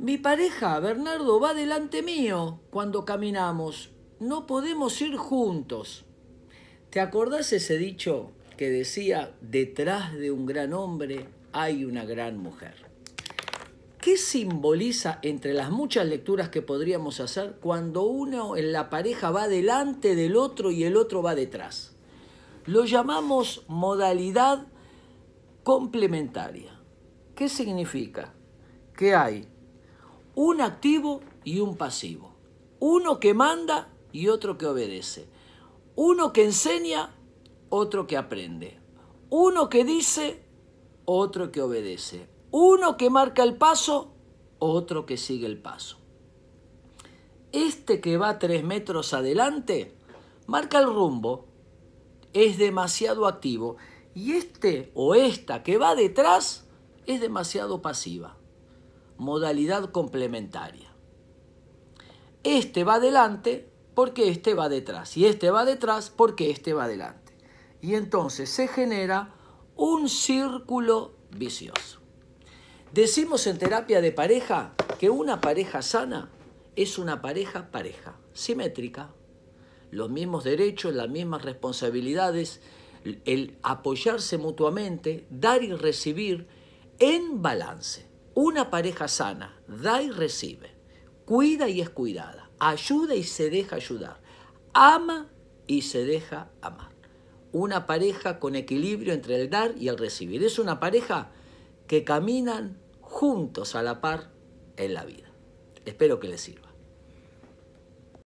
Mi pareja, Bernardo, va delante mío cuando caminamos. No podemos ir juntos. ¿Te acordás ese dicho que decía, detrás de un gran hombre hay una gran mujer? ¿Qué simboliza entre las muchas lecturas que podríamos hacer cuando uno en la pareja va delante del otro y el otro va detrás? Lo llamamos modalidad complementaria. ¿Qué significa? Que hay un activo y un pasivo, uno que manda y otro que obedece, uno que enseña, otro que aprende, uno que dice, otro que obedece, uno que marca el paso, otro que sigue el paso. Este que va tres metros adelante marca el rumbo, es demasiado activo y este o esta que va detrás es demasiado pasiva modalidad complementaria. Este va adelante porque este va detrás y este va detrás porque este va adelante. Y entonces se genera un círculo vicioso. Decimos en terapia de pareja que una pareja sana es una pareja pareja, simétrica, los mismos derechos, las mismas responsabilidades, el apoyarse mutuamente, dar y recibir en balance. Una pareja sana da y recibe, cuida y es cuidada, ayuda y se deja ayudar, ama y se deja amar. Una pareja con equilibrio entre el dar y el recibir. Es una pareja que caminan juntos a la par en la vida. Espero que les sirva.